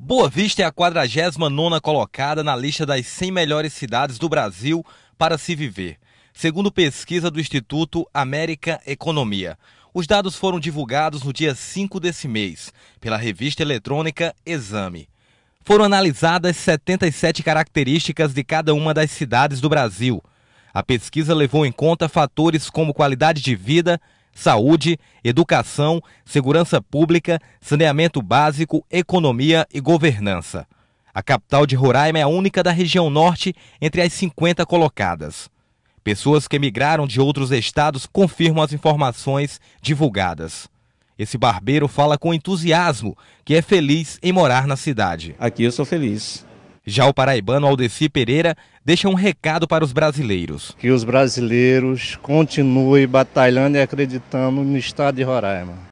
Boa Vista é a 49 colocada na lista das 100 melhores cidades do Brasil para se viver, segundo pesquisa do Instituto América Economia. Os dados foram divulgados no dia 5 desse mês pela revista eletrônica Exame. Foram analisadas 77 características de cada uma das cidades do Brasil. A pesquisa levou em conta fatores como qualidade de vida, saúde, educação, segurança pública, saneamento básico, economia e governança. A capital de Roraima é a única da região norte entre as 50 colocadas. Pessoas que emigraram de outros estados confirmam as informações divulgadas. Esse barbeiro fala com entusiasmo que é feliz em morar na cidade. Aqui eu sou feliz. Já o paraibano Aldeci Pereira deixa um recado para os brasileiros. Que os brasileiros continuem batalhando e acreditando no estado de Roraima.